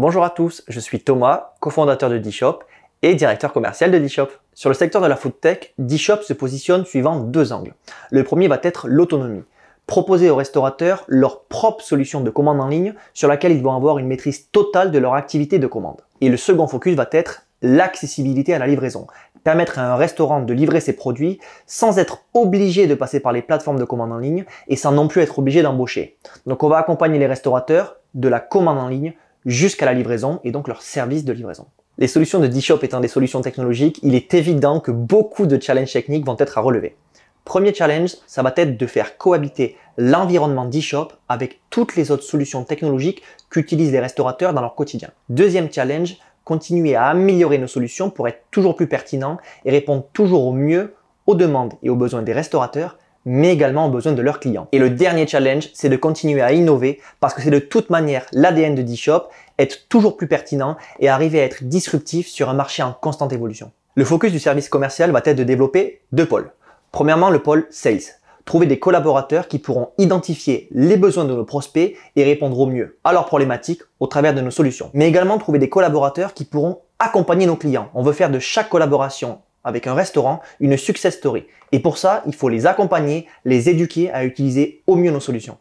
Bonjour à tous, je suis Thomas, cofondateur de D-Shop et directeur commercial de Dishop. Sur le secteur de la food tech, Dishop se positionne suivant deux angles. Le premier va être l'autonomie. Proposer aux restaurateurs leur propre solution de commande en ligne sur laquelle ils vont avoir une maîtrise totale de leur activité de commande. Et le second focus va être l'accessibilité à la livraison. Permettre à un restaurant de livrer ses produits sans être obligé de passer par les plateformes de commande en ligne et sans non plus être obligé d'embaucher. Donc on va accompagner les restaurateurs de la commande en ligne jusqu'à la livraison et donc leur service de livraison. Les solutions de D-Shop étant des solutions technologiques, il est évident que beaucoup de challenges techniques vont être à relever. Premier challenge, ça va être de faire cohabiter l'environnement d shop avec toutes les autres solutions technologiques qu'utilisent les restaurateurs dans leur quotidien. Deuxième challenge, continuer à améliorer nos solutions pour être toujours plus pertinents et répondre toujours au mieux aux demandes et aux besoins des restaurateurs mais également aux besoins de leurs clients. Et le dernier challenge, c'est de continuer à innover parce que c'est de toute manière l'ADN de D-Shop, être toujours plus pertinent et arriver à être disruptif sur un marché en constante évolution. Le focus du service commercial va être de développer deux pôles. Premièrement, le pôle sales. Trouver des collaborateurs qui pourront identifier les besoins de nos prospects et répondre au mieux à leurs problématiques au travers de nos solutions. Mais également trouver des collaborateurs qui pourront accompagner nos clients. On veut faire de chaque collaboration avec un restaurant une success story. Et pour ça, il faut les accompagner, les éduquer à utiliser au mieux nos solutions.